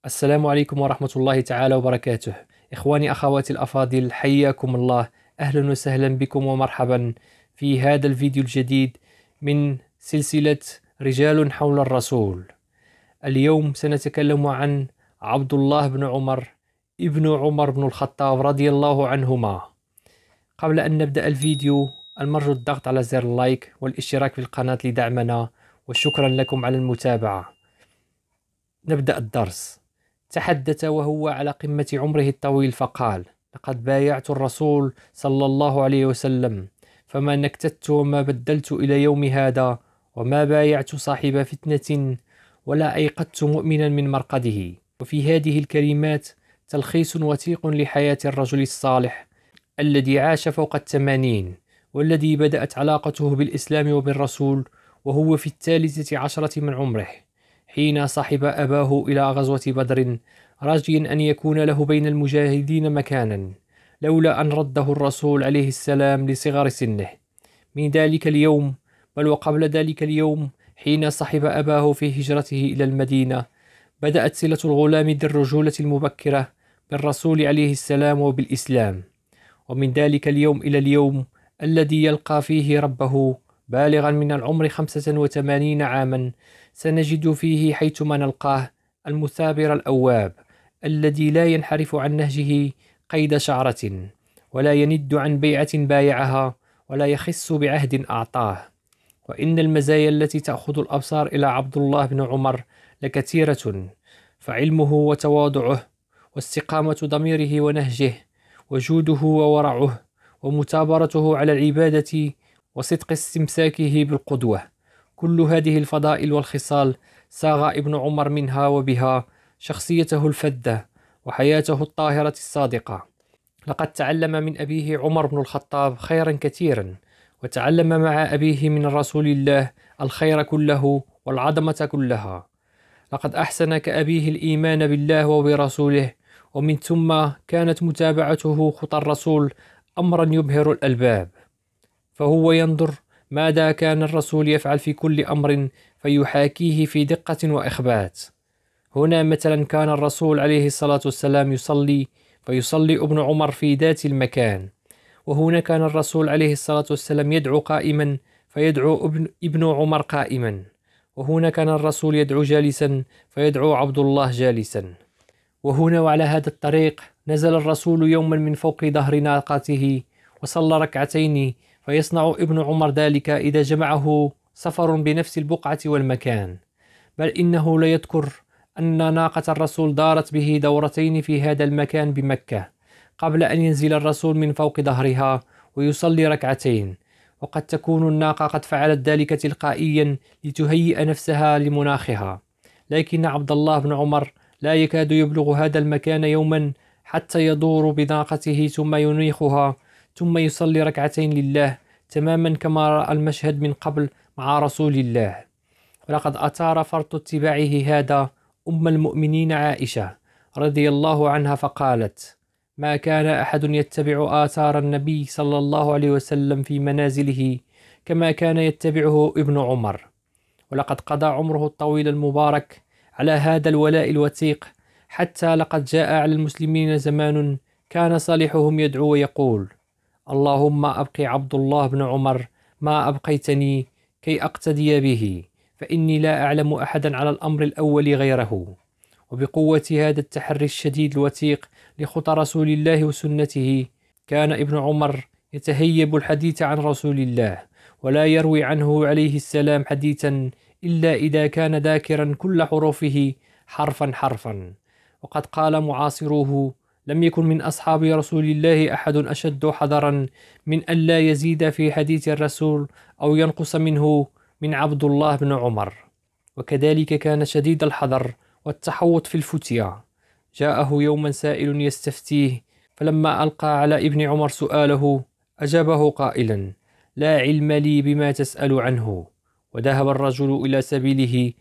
السلام عليكم ورحمة الله تعالى وبركاته إخواني أخواتي الأفاضل حياكم الله أهلا وسهلا بكم ومرحبا في هذا الفيديو الجديد من سلسلة رجال حول الرسول اليوم سنتكلم عن عبد الله بن عمر ابن عمر بن الخطاب رضي الله عنهما قبل أن نبدأ الفيديو المرجو الضغط على زر اللايك والاشتراك في القناة لدعمنا وشكرا لكم على المتابعة نبدأ الدرس تحدث وهو على قمة عمره الطويل فقال لقد بايعت الرسول صلى الله عليه وسلم فما نكتت وما بدلت إلى يوم هذا وما بايعت صاحب فتنة ولا أيقظت مؤمنا من مرقده وفي هذه الكلمات تلخيص وثيق لحياة الرجل الصالح الذي عاش فوق الثمانين والذي بدأت علاقته بالإسلام وبالرسول وهو في الثالثة عشرة من عمره حين صحب أباه إلى غزوة بدر راجيا أن يكون له بين المجاهدين مكانا لولا أن رده الرسول عليه السلام لصغر سنه من ذلك اليوم بل وقبل ذلك اليوم حين صحب أباه في هجرته إلى المدينة بدأت صلة الغلام ذي الرجولة المبكرة بالرسول عليه السلام وبالإسلام ومن ذلك اليوم إلى اليوم الذي يلقى فيه ربه بالغا من العمر خمسة وثمانين عاما سنجد فيه حيثما نلقاه المثابر الأواب الذي لا ينحرف عن نهجه قيد شعرة ولا يند عن بيعة بايعها ولا يخس بعهد أعطاه وإن المزايا التي تأخذ الأبصار إلى عبد الله بن عمر لكثيرة فعلمه وتواضعه واستقامة ضميره ونهجه وجوده وورعه ومثابرته على العبادة وصدق استمساكه بالقدوة كل هذه الفضائل والخصال ساغ ابن عمر منها وبها شخصيته الفذة وحياته الطاهرة الصادقة لقد تعلم من أبيه عمر بن الخطاب خيرا كثيرا وتعلم مع أبيه من رسول الله الخير كله والعظمة كلها لقد أحسن كأبيه الإيمان بالله وبرسوله ومن ثم كانت متابعته خطى الرسول أمرا يبهر الألباب فهو ينظر ماذا كان الرسول يفعل في كل أمر فيحاكيه في دقة وإخبات هنا مثلا كان الرسول عليه الصلاة والسلام يصلي فيصلي ابن عمر في ذات المكان وهنا كان الرسول عليه الصلاة والسلام يدعو قائما فيدعو ابن, ابن عمر قائما وهنا كان الرسول يدعو جالسا فيدعو عبد الله جالسا وهنا وعلى هذا الطريق نزل الرسول يوما من فوق ظهر ناقته وصلى ركعتين فيصنع ابن عمر ذلك إذا جمعه سفر بنفس البقعة والمكان بل إنه لا يذكر أن ناقة الرسول دارت به دورتين في هذا المكان بمكة قبل أن ينزل الرسول من فوق ظهرها ويصلي ركعتين وقد تكون الناقة قد فعلت ذلك تلقائيا لتهيئ نفسها لمناخها لكن عبد الله بن عمر لا يكاد يبلغ هذا المكان يوما حتى يدور بناقته ثم ينيخها ثم يصلي ركعتين لله تماما كما رأى المشهد من قبل مع رسول الله ولقد أثار فرط اتباعه هذا أم المؤمنين عائشة رضي الله عنها فقالت ما كان أحد يتبع آثار النبي صلى الله عليه وسلم في منازله كما كان يتبعه ابن عمر ولقد قضى عمره الطويل المبارك على هذا الولاء الوثيق حتى لقد جاء على المسلمين زمان كان صالحهم يدعو ويقول اللهم أبقي عبد الله بن عمر ما أبقيتني كي أقتدي به فإني لا أعلم أحدا على الأمر الأول غيره وبقوة هذا التحري الشديد الوثيق لخطى رسول الله وسنته كان ابن عمر يتهيب الحديث عن رسول الله ولا يروي عنه عليه السلام حديثا إلا إذا كان ذاكرا كل حروفه حرفا حرفا وقد قال معاصروه لم يكن من أصحاب رسول الله أحد أشد حذرا من ألا يزيد في حديث الرسول أو ينقص منه من عبد الله بن عمر وكذلك كان شديد الحذر والتحوط في الفتية جاءه يوما سائل يستفتيه فلما ألقى على ابن عمر سؤاله أجابه قائلا لا علم لي بما تسأل عنه وذهب الرجل إلى سبيله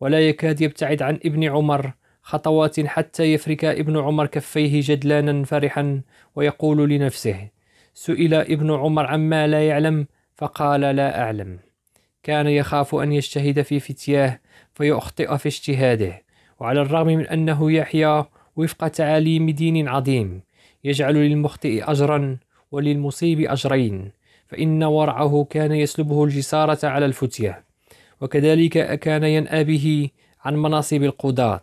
ولا يكاد يبتعد عن ابن عمر خطوات حتى يفرك ابن عمر كفيه جدلانا فرحا ويقول لنفسه سئل ابن عمر عما لا يعلم فقال لا أعلم كان يخاف أن يجتهد في فتياه فيخطئ في اجتهاده وعلى الرغم من أنه يحيى وفق تعاليم دين عظيم يجعل للمخطئ أجرا وللمصيب أجرين فإن ورعه كان يسلبه الجسارة على الفتية وكذلك كان ينأى به عن مناصب القضاة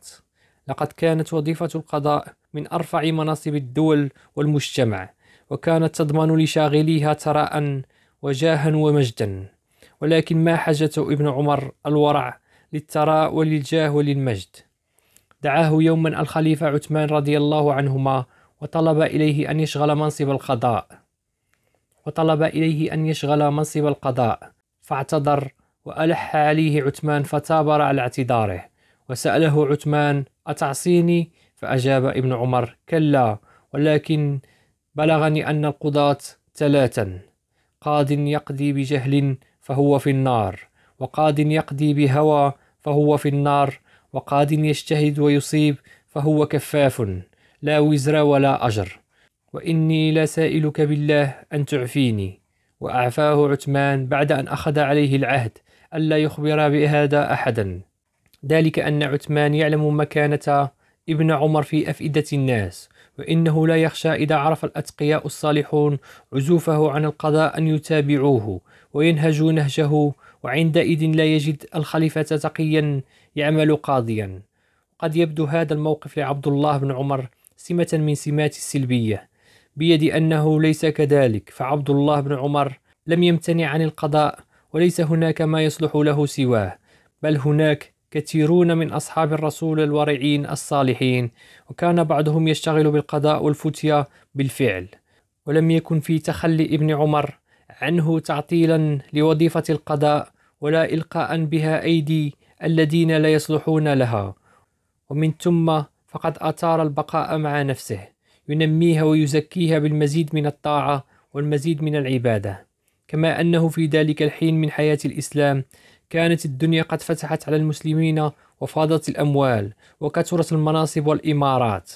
لقد كانت وظيفة القضاء من أرفع مناصب الدول والمجتمع وكانت تضمن لشاغليها ثراء وجاها ومجدا ولكن ما حاجة ابن عمر الورع للثراء وللجاه وللمجد دعاه يوما الخليفة عثمان رضي الله عنهما وطلب إليه أن يشغل منصب القضاء وطلب إليه أن يشغل منصب القضاء فاعتذر وألح عليه عثمان فتابر على اعتذاره وسأله عثمان أتعصيني فأجاب ابن عمر كلا ولكن بلغني أن القضاة ثلاثا قاض يقضي بجهل فهو في النار وقاض يقضي بهوى فهو في النار وقاض يجتهد ويصيب فهو كفاف لا وزر ولا أجر وإني لسائلك بالله أن تعفيني وأعفاه عثمان بعد أن أخذ عليه العهد ألا يخبر بهذا أحدا ذلك أن عثمان يعلم مكانة ابن عمر في أفئدة الناس وإنه لا يخشى إذا عرف الأتقياء الصالحون عزوفه عن القضاء أن يتابعوه وينهجوا نهجه وعندئذ لا يجد الخليفة تقيا يعمل قاضيا قد يبدو هذا الموقف لعبد الله بن عمر سمة من سمات السلبية بيد أنه ليس كذلك فعبد الله بن عمر لم يمتنع عن القضاء وليس هناك ما يصلح له سواه بل هناك كثيرون من أصحاب الرسول الورعين الصالحين وكان بعضهم يشتغل بالقضاء والفتية بالفعل ولم يكن في تخلي ابن عمر عنه تعطيلا لوظيفة القضاء ولا إلقاء بها أيدي الذين لا يصلحون لها ومن ثم فقد أثار البقاء مع نفسه ينميها ويزكيها بالمزيد من الطاعة والمزيد من العبادة كما أنه في ذلك الحين من حياة الإسلام كانت الدنيا قد فتحت على المسلمين وفاضت الأموال وكثرت المناصب والإمارات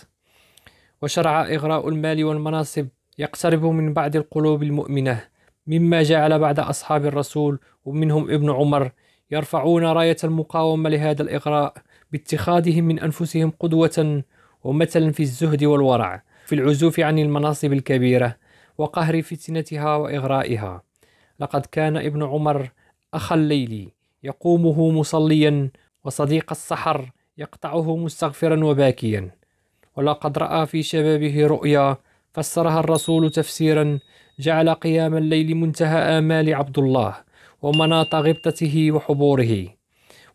وشرع إغراء المال والمناصب يقترب من بعض القلوب المؤمنة مما جعل بعض أصحاب الرسول ومنهم ابن عمر يرفعون راية المقاومة لهذا الإغراء باتخاذهم من أنفسهم قدوة ومثلا في الزهد والورع في العزوف عن المناصب الكبيرة وقهر فتنتها وإغرائها لقد كان ابن عمر أخا الليلي يقومه مصليا وصديق السحر يقطعه مستغفرا وباكيا ولقد راى في شبابه رؤيا فسرها الرسول تفسيرا جعل قيام الليل منتهى امال عبد الله ومناط غبطته وحبوره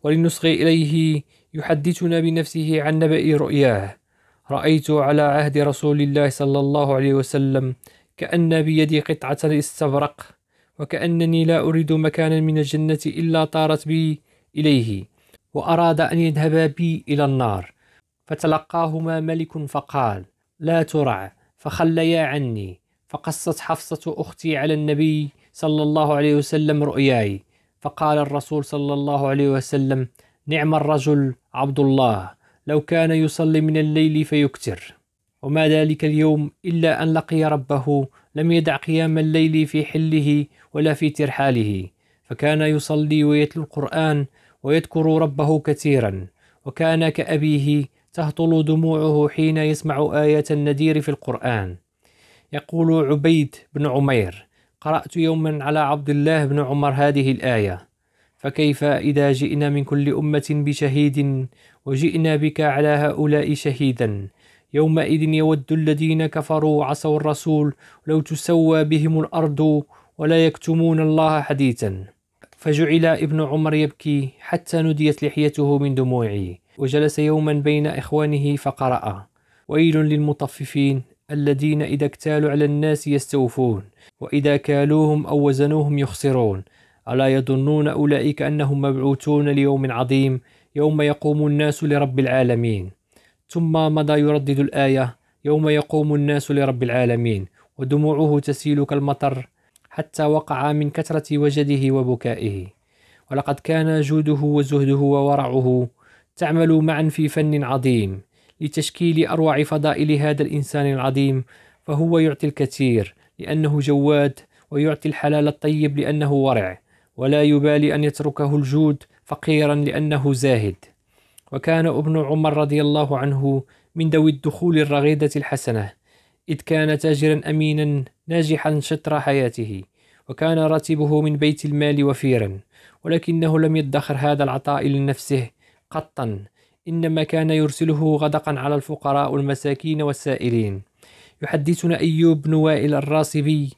ولنصغي اليه يحدثنا بنفسه عن نبأ رؤياه رايت على عهد رسول الله صلى الله عليه وسلم كان بيدي قطعه استبرق وكأنني لا أريد مكانا من الجنة إلا طارت بي إليه وأراد أن يذهب بي إلى النار فتلقاهما ملك فقال لا ترع فخليا عني فقصت حفصة أختي على النبي صلى الله عليه وسلم رؤياي فقال الرسول صلى الله عليه وسلم نعم الرجل عبد الله لو كان يصلي من الليل فيكتر وما ذلك اليوم إلا أن لقي ربه لم يدع قيام الليل في حله ولا في ترحاله فكان يصلي ويتلو القرآن ويذكر ربه كثيرا وكان كأبيه تهطل دموعه حين يسمع آية النذير في القرآن يقول عبيد بن عمير قرأت يوما على عبد الله بن عمر هذه الآية فكيف إذا جئنا من كل أمة بشهيد وجئنا بك على هؤلاء شهيدا يومئذ يود الذين كفروا عصوا الرسول لو تسوى بهم الأرض ولا يكتمون الله حديثا فجعل ابن عمر يبكي حتى نديت لحيته من دموعه وجلس يوما بين إخوانه فقرأ ويل للمطففين الذين إذا اكتالوا على الناس يستوفون وإذا كالوهم أو وزنوهم يخسرون ألا يظنون أولئك أنهم مبعوثون ليوم عظيم يوم يقوم الناس لرب العالمين ثم مضى يردد الآية يوم يقوم الناس لرب العالمين ودموعه تسيل كالمطر حتى وقع من كثرة وجده وبكائه ولقد كان جوده وزهده وورعه تعمل معا في فن عظيم لتشكيل أروع فضائل هذا الإنسان العظيم فهو يعطي الكثير لأنه جواد ويعطي الحلال الطيب لأنه ورع ولا يبالي أن يتركه الجود فقيرا لأنه زاهد وكان ابن عمر رضي الله عنه من ذوي الدخول الرغيدة الحسنة إذ كان تاجرا أمينا ناجحا شطر حياته وكان راتبه من بيت المال وفيرا ولكنه لم يدخر هذا العطاء لنفسه قطا إنما كان يرسله غدقا على الفقراء والمساكين والسائلين يحدثنا أيوب بن وائل الراسبي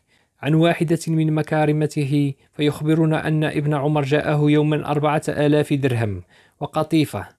عن واحدة من مكارمته فيخبرنا أن ابن عمر جاءه يوما أربعة آلاف درهم وقطيفة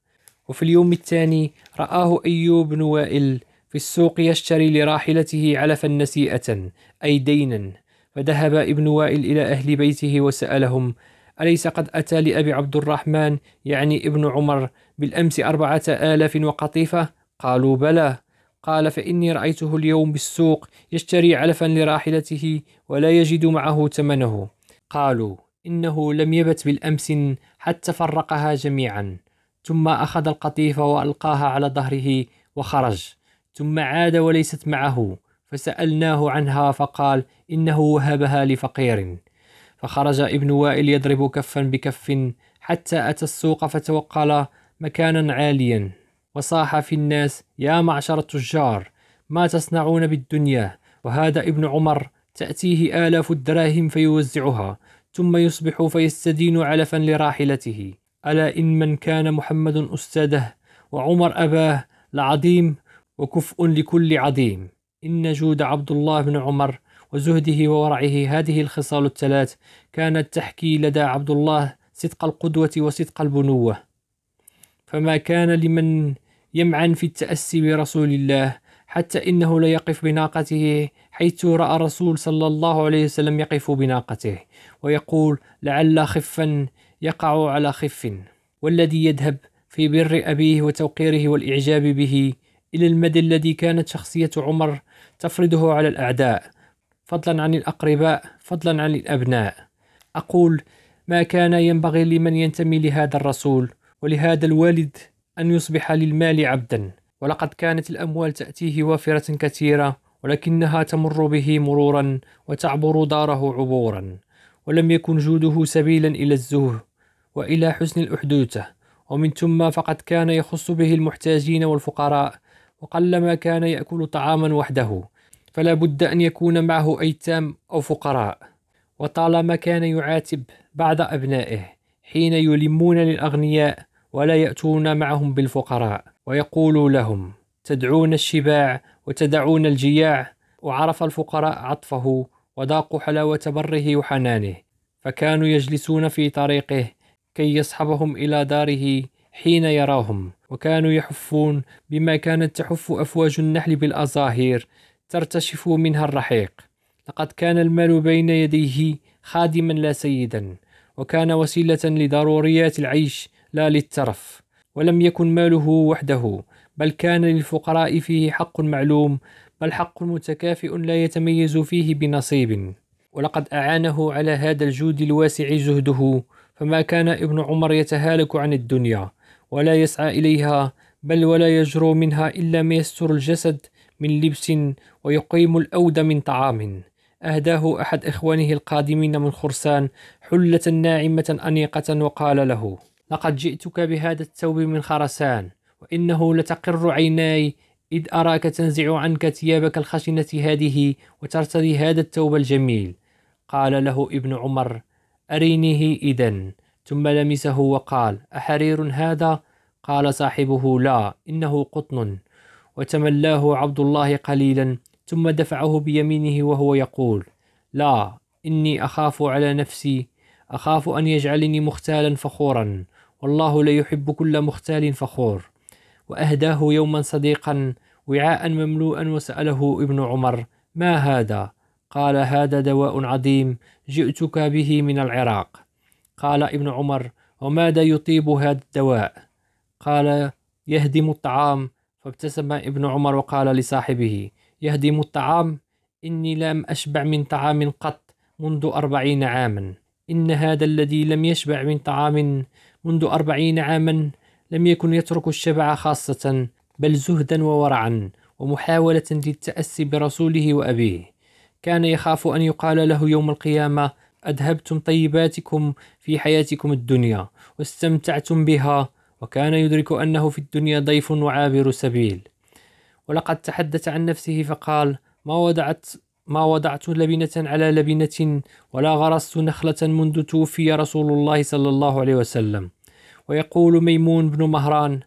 وفي اليوم الثاني رآه أيوب بن وائل في السوق يشتري لراحلته علفا نسيئة أي دينا فذهب ابن وائل إلى أهل بيته وسألهم أليس قد أتى لأبي عبد الرحمن يعني ابن عمر بالأمس أربعة آلاف وقطيفة قالوا بلى قال فإني رأيته اليوم بالسوق يشتري علفا لراحلته ولا يجد معه ثمنه قالوا إنه لم يبت بالأمس حتى فرقها جميعا ثم أخذ القطيفة وألقاها على ظهره وخرج ثم عاد وليست معه فسألناه عنها فقال إنه وهبها لفقير فخرج ابن وائل يضرب كفا بكف حتى أتى السوق فتوقل مكانا عاليا وصاح في الناس يا معشر التجار ما تصنعون بالدنيا وهذا ابن عمر تأتيه آلاف الدراهم فيوزعها ثم يصبح فيستدين علفا لراحلته ألا إن من كان محمد أستاذه وعمر أباه لعظيم وكفء لكل عظيم إن جود عبد الله بن عمر وزهده وورعه هذه الخصال الثلاث كانت تحكي لدى عبد الله صدق القدوة وصدق البنوة فما كان لمن يمعن في التأسي برسول الله حتى إنه لا يقف بناقته حيث رأى رسول صلى الله عليه وسلم يقف بناقته ويقول لعل خفا يقع على خف والذي يذهب في بر أبيه وتوقيره والإعجاب به إلى المدى الذي كانت شخصية عمر تفرضه على الأعداء فضلا عن الأقرباء فضلا عن الأبناء أقول ما كان ينبغي لمن ينتمي لهذا الرسول ولهذا الوالد أن يصبح للمال عبدا ولقد كانت الأموال تأتيه وافرة كثيرة ولكنها تمر به مرورا وتعبر داره عبورا ولم يكن جوده سبيلا إلى الزهد وإلى حسن الأحدوثة ومن ثم فقد كان يخص به المحتاجين والفقراء وقلما كان يأكل طعاما وحده فلا بد أن يكون معه أيتام أو فقراء وطالما كان يعاتب بعض أبنائه حين يلمون للأغنياء ولا يأتون معهم بالفقراء ويقول لهم تدعون الشباع وتدعون الجياع وعرف الفقراء عطفه وذاقوا حلاوة بره وحنانه فكانوا يجلسون في طريقه كي يصحبهم إلى داره حين يراهم وكانوا يحفون بما كانت تحف أفواج النحل بالازاهير ترتشف منها الرحيق لقد كان المال بين يديه خادما لا سيدا وكان وسيلة لضروريات العيش لا للترف ولم يكن ماله وحده بل كان للفقراء فيه حق معلوم بل حق متكافئ لا يتميز فيه بنصيب ولقد أعانه على هذا الجود الواسع جهده فما كان ابن عمر يتهالك عن الدنيا ولا يسعى إليها بل ولا يجرو منها إلا ما يستر الجسد من لبس ويقيم الأود من طعام أهداه أحد إخوانه القادمين من خرسان حلة ناعمة أنيقة وقال له لقد جئتك بهذا الثوب من خرسان وإنه لتقر عيناي إذ أراك تنزع عنك ثيابك الخشنة هذه وترتدي هذا الثوب الجميل قال له ابن عمر أرينيه إذا ثم لمسه وقال أحرير هذا؟ قال صاحبه لا إنه قطن وتملاه عبد الله قليلا ثم دفعه بيمينه وهو يقول لا إني أخاف على نفسي أخاف أن يجعلني مختالا فخورا والله لا يحب كل مختال فخور وأهداه يوما صديقا وعاء مملوءا وسأله ابن عمر ما هذا قال هذا دواء عظيم جئتك به من العراق قال ابن عمر وماذا يطيب هذا الدواء قال يهدم الطعام فابتسم ابن عمر وقال لصاحبه يهدم الطعام إني لم أشبع من طعام قط منذ أربعين عاما إن هذا الذي لم يشبع من طعام منذ أربعين عاما لم يكن يترك الشبع خاصة بل زهدا وورعا ومحاولة للتأسي برسوله وأبيه كان يخاف أن يقال له يوم القيامة أذهبتم طيباتكم في حياتكم الدنيا واستمتعتم بها وكان يدرك أنه في الدنيا ضيف وعابر سبيل ولقد تحدث عن نفسه فقال ما وضعت ما وضعت لبنة على لبنة ولا غرست نخلة منذ توفي رسول الله صلى الله عليه وسلم ويقول ميمون بن مهران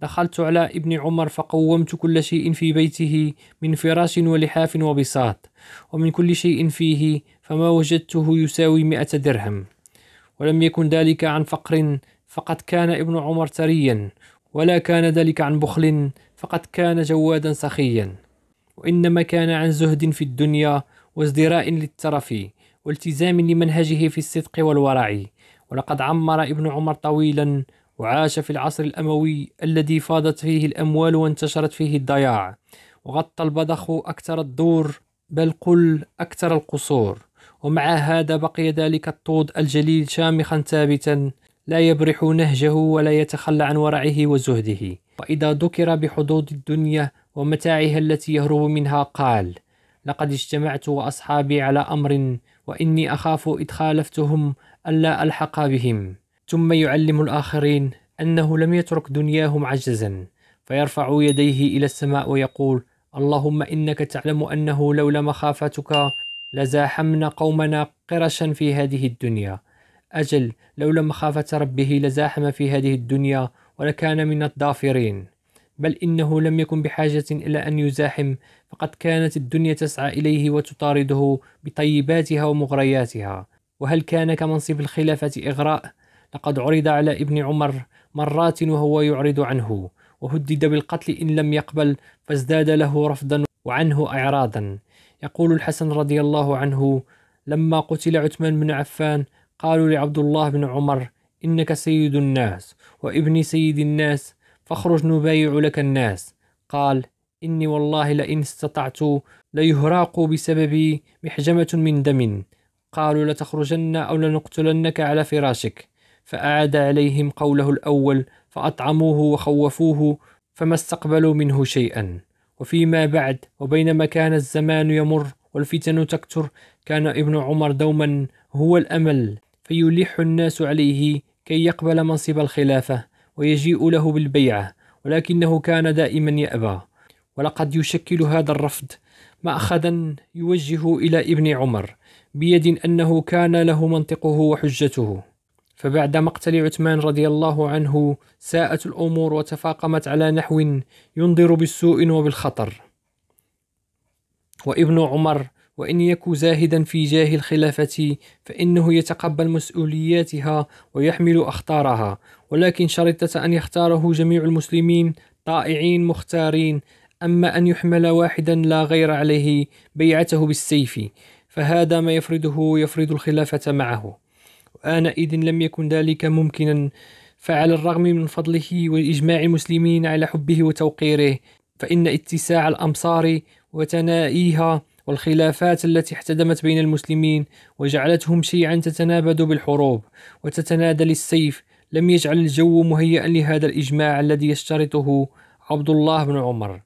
دخلت على ابن عمر فقومت كل شيء في بيته من فراش ولحاف وبساط ومن كل شيء فيه فما وجدته يساوي مئة درهم ولم يكن ذلك عن فقر فقد كان ابن عمر ثريا ولا كان ذلك عن بخل فقد كان جوادا سخيا وإنما كان عن زهد في الدنيا وازدراء للترف والتزام لمنهجه في الصدق والورع ولقد عمر ابن عمر طويلا وعاش في العصر الأموي الذي فاضت فيه الأموال وانتشرت فيه الضياع وغطى البدخ أكثر الدور بل قل أكثر القصور ومع هذا بقي ذلك الطود الجليل شامخا ثابتا لا يبرح نهجه ولا يتخلى عن ورعه وزهده وإذا ذكر بحدود الدنيا ومتاعها التي يهرب منها قال لقد اجتمعت وأصحابي على أمر وإني أخاف إذ خالفتهم ألا ألحق بهم ثم يعلم الآخرين أنه لم يترك دنياهم عجزا فيرفع يديه إلى السماء ويقول اللهم إنك تعلم أنه لولا مخافتك لزاحمنا قومنا قرشا في هذه الدنيا أجل لولا مخافة ربه لزاحم في هذه الدنيا ولكان من الضافرين بل إنه لم يكن بحاجة إلى أن يزاحم فقد كانت الدنيا تسعى إليه وتطارده بطيباتها ومغرياتها وهل كان كمنصب الخلافة إغراء لقد عرض على ابن عمر مرات وهو يعرض عنه وهدد بالقتل إن لم يقبل فازداد له رفضا وعنه إعراضا يقول الحسن رضي الله عنه لما قتل عثمان بن عفان قالوا لعبد الله بن عمر إنك سيد الناس وابن سيد الناس فاخرج نبايع لك الناس قال إني والله لئن استطعت ليهراق بسببي محجمة من دم قالوا لتخرجن أو لنقتلنك على فراشك فأعاد عليهم قوله الأول فأطعموه وخوفوه فما استقبلوا منه شيئا وفيما بعد وبينما كان الزمان يمر والفتن تكثر كان ابن عمر دوما هو الأمل فيلح الناس عليه كي يقبل منصب الخلافة ويجيء له بالبيعة ولكنه كان دائما يأبى ولقد يشكل هذا الرفض مأخذا يوجه إلى ابن عمر بيد أنه كان له منطقه وحجته فبعد مقتل عثمان رضي الله عنه ساءت الأمور وتفاقمت على نحو ينذر بالسوء وبالخطر وابن عمر وإن يك زاهدا في جاه الخلافة فإنه يتقبل مسؤولياتها ويحمل أخطارها ولكن شرطة أن يختاره جميع المسلمين طائعين مختارين أما أن يحمل واحدا لا غير عليه بيعته بالسيف فهذا ما يفرضه يفرد الخلافة معه آنئذ لم يكن ذلك ممكنا فعلى الرغم من فضله وإجماع المسلمين على حبه وتوقيره فإن اتساع الأمصار وتنائيها والخلافات التي احتدمت بين المسلمين وجعلتهم شيعا تتنابد بالحروب وتتنادى للسيف لم يجعل الجو مهيئا لهذا الإجماع الذي يشترطه عبد الله بن عمر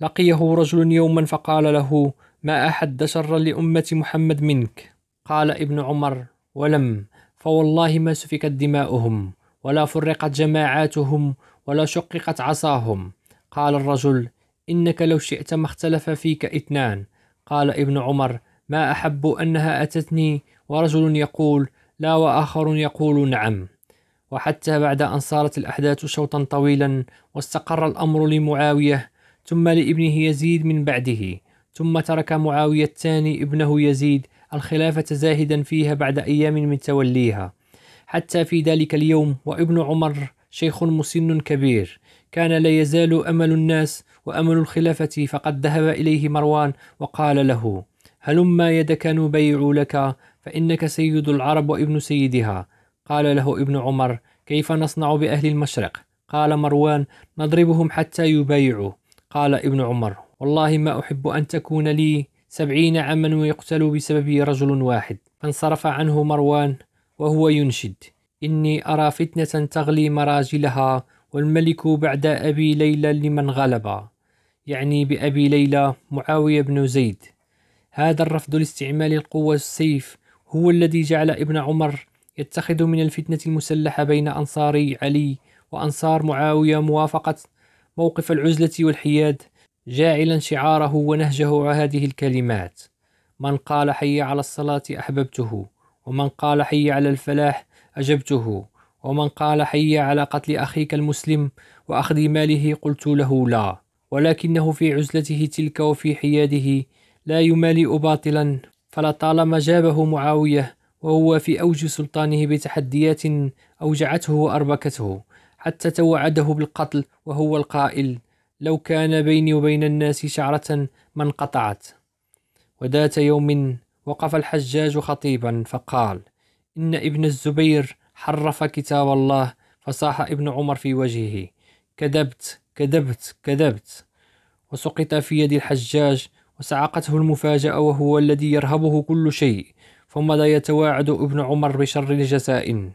لقيه رجل يوما فقال له ما أحد شرا لأمة محمد منك قال ابن عمر ولم فوالله ما سفكت دماؤهم ولا فرقت جماعاتهم ولا شققت عصاهم قال الرجل إنك لو شئت ما اختلف فيك اثنان قال ابن عمر ما أحب أنها أتتني ورجل يقول لا وآخر يقول نعم وحتى بعد أن صارت الأحداث شوطا طويلا واستقر الأمر لمعاوية ثم لابنه يزيد من بعده ثم ترك معاوية الثاني ابنه يزيد الخلافة زاهدا فيها بعد أيام من توليها حتى في ذلك اليوم وابن عمر شيخ مسن كبير كان لا يزال أمل الناس وأمل الخلافة فقد ذهب إليه مروان وقال له هلما يدك نبيع لك فإنك سيد العرب وابن سيدها قال له ابن عمر كيف نصنع بأهل المشرق قال مروان نضربهم حتى يبايعوا قال ابن عمر والله ما أحب أن تكون لي سبعين عاما ويقتل بسببه رجل واحد فانصرف عنه مروان وهو ينشد إني أرى فتنة تغلي مراجلها والملك بعد أبي ليلى لمن غلب يعني بأبي ليلى معاوية بن زيد هذا الرفض لاستعمال القوة السيف هو الذي جعل ابن عمر يتخذ من الفتنة المسلحة بين أنصار علي وأنصار معاوية موافقة موقف العزلة والحياد جاعلا شعاره ونهجه هذه الكلمات من قال حي على الصلاة أحببته ومن قال حي على الفلاح أجبته ومن قال حي على قتل أخيك المسلم وأخذ ماله قلت له لا ولكنه في عزلته تلك وفي حياده لا يمالئ باطلا فلطالما جابه معاوية وهو في أوج سلطانه بتحديات أوجعته وأربكته حتى توعده بالقتل وهو القائل لو كان بيني وبين الناس شعرة ما انقطعت وذات يوم وقف الحجاج خطيبا فقال إن ابن الزبير حرف كتاب الله فصاح ابن عمر في وجهه كذبت كذبت كذبت وسقط في يد الحجاج وسعقته المفاجأة وهو الذي يرهبه كل شيء فمضى يتواعد ابن عمر بشر الجزائن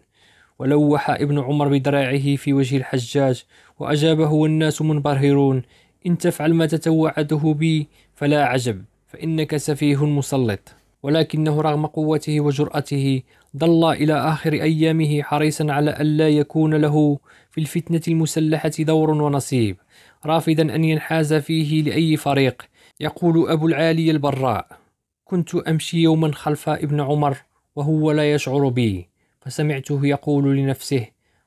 ولوح ابن عمر بدراعه في وجه الحجاج وأجابه والناس منبهرون إن تفعل ما تتوعده بي فلا عجب فإنك سفيه مسلط ولكنه رغم قوته وجرأته ظل إلى آخر أيامه حريصا على ألا يكون له في الفتنة المسلحة دور ونصيب رافضا أن ينحاز فيه لأي فريق يقول أبو العالي البراء كنت أمشي يوما خلف ابن عمر وهو لا يشعر بي فسمعته يقول لنفسه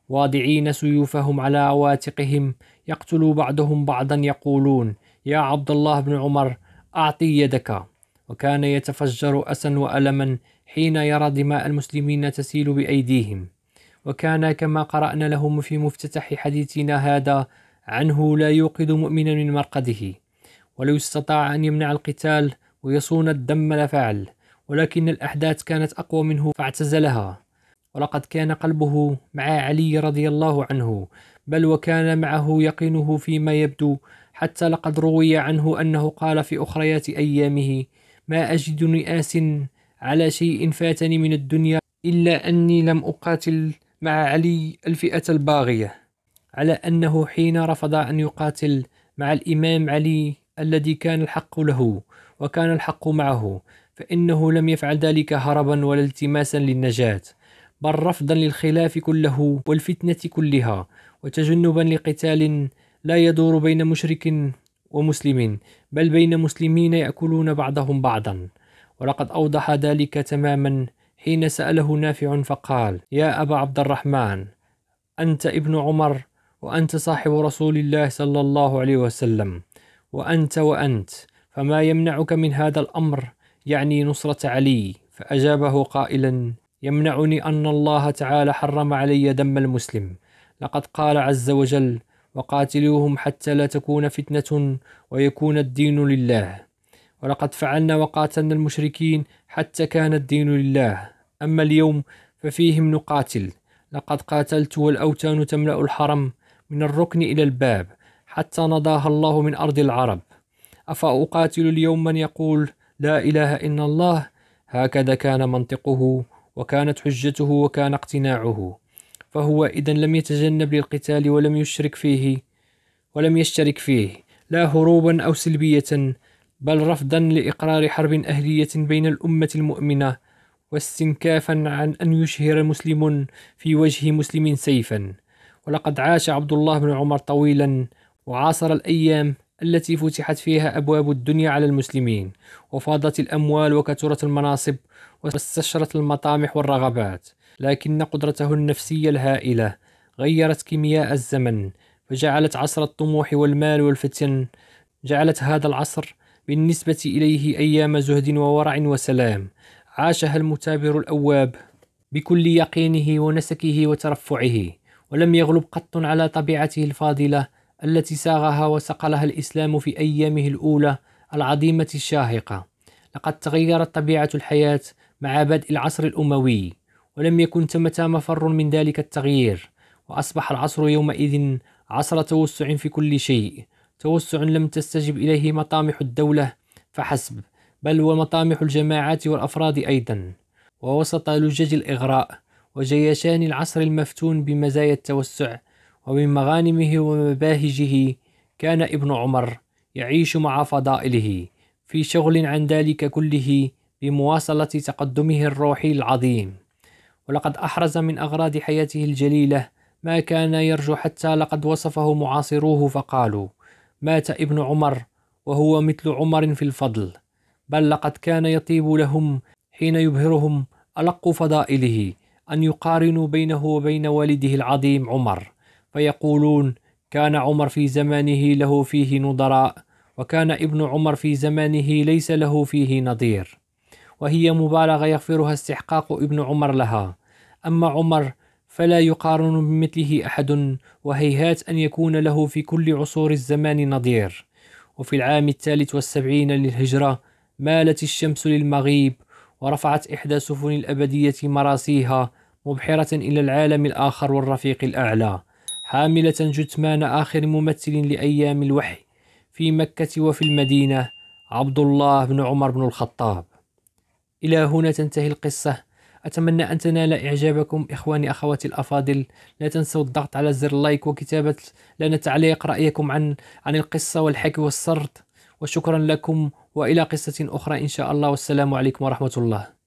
واضعين سيوفهم على عواتقهم يقتل بعضهم بعضا يقولون يا عبد الله بن عمر أعطي يدك وكان يتفجر أسا وألما حين يرى دماء المسلمين تسيل بأيديهم وكان كما قرأنا لهم في مفتتح حديثنا هذا عنه لا يوقد مؤمنا من مرقده ولو استطاع أن يمنع القتال ويصون الدم لفعل ولكن الأحداث كانت أقوى منه فاعتزلها ولقد كان قلبه مع علي رضي الله عنه بل وكان معه يقينه فيما يبدو حتى لقد روي عنه أنه قال في أخريات أيامه ما أجد نئاس على شيء فاتني من الدنيا إلا أني لم أقاتل مع علي الفئة الباغية على أنه حين رفض أن يقاتل مع الإمام علي الذي كان الحق له وكان الحق معه فإنه لم يفعل ذلك هربا ولا التماسا للنجاة بل رفضا للخلاف كله والفتنة كلها وتجنبا لقتال لا يدور بين مشرك ومسلم بل بين مسلمين يأكلون بعضهم بعضا ولقد أوضح ذلك تماما حين سأله نافع فقال يا أبا عبد الرحمن أنت ابن عمر وأنت صاحب رسول الله صلى الله عليه وسلم وأنت وأنت فما يمنعك من هذا الأمر يعني نصرة علي فأجابه قائلا يمنعني أن الله تعالى حرم علي دم المسلم لقد قال عز وجل وقاتلوهم حتى لا تكون فتنة ويكون الدين لله ولقد فعلنا وقاتلنا المشركين حتى كان الدين لله أما اليوم ففيهم نقاتل لقد قاتلت والأوتان تملأ الحرم من الركن إلى الباب حتى نضاها الله من أرض العرب أفأقاتل اليوم من يقول لا إله إلا الله هكذا كان منطقه وكانت حجته وكان اقتناعه فهو إذا لم يتجنب للقتال ولم يشرك فيه ولم يشترك فيه لا هروبا أو سلبية بل رفضا لإقرار حرب أهلية بين الأمة المؤمنة واستنكافا عن أن يشهر مسلم في وجه مسلم سيفا ولقد عاش عبد الله بن عمر طويلا وعاصر الأيام التي فتحت فيها أبواب الدنيا على المسلمين وفاضت الأموال وكثرت المناصب واستشرت المطامح والرغبات لكن قدرته النفسية الهائلة غيرت كيمياء الزمن فجعلت عصر الطموح والمال والفتن جعلت هذا العصر بالنسبة إليه أيام زهد وورع وسلام عاشها المثابر الأواب بكل يقينه ونسكه وترفعه ولم يغلب قط على طبيعته الفاضله التي ساغها وصقلها الإسلام في أيامه الأولى العظيمة الشاهقة لقد تغيرت طبيعة الحياة مع بدء العصر الأموي ولم يكن ثمة مفر من ذلك التغيير وأصبح العصر يومئذ عصر توسع في كل شيء توسع لم تستجب إليه مطامح الدولة فحسب بل ومطامح الجماعات والأفراد أيضا ووسط لجج الإغراء وجيشان العصر المفتون بمزايا التوسع ومن مغانمه ومباهجه كان ابن عمر يعيش مع فضائله في شغل عن ذلك كله بمواصلة تقدمه الروحي العظيم ولقد أحرز من أغراض حياته الجليلة ما كان يرجو حتى لقد وصفه معاصروه فقالوا مات ابن عمر وهو مثل عمر في الفضل بل لقد كان يطيب لهم حين يبهرهم ألق فضائله أن يقارنوا بينه وبين والده العظيم عمر فيقولون كان عمر في زمانه له فيه نظراء وكان ابن عمر في زمانه ليس له فيه نظير وهي مبالغه يغفرها استحقاق ابن عمر لها اما عمر فلا يقارن بمثله احد وهيهات ان يكون له في كل عصور الزمان نظير وفي العام الثالث والسبعين للهجره مالت الشمس للمغيب ورفعت احدى سفن الابديه مراسيها مبحره الى العالم الاخر والرفيق الاعلى حاملة جثمان آخر ممثل لأيام الوحي في مكة وفي المدينة عبد الله بن عمر بن الخطاب إلى هنا تنتهي القصة أتمنى أن تنال إعجابكم إخواني أخواتي الأفاضل لا تنسوا الضغط على زر اللايك وكتابة لنا تعليق رأيكم عن عن القصة والحكي والسرد وشكرا لكم وإلى قصة أخرى إن شاء الله والسلام عليكم ورحمة الله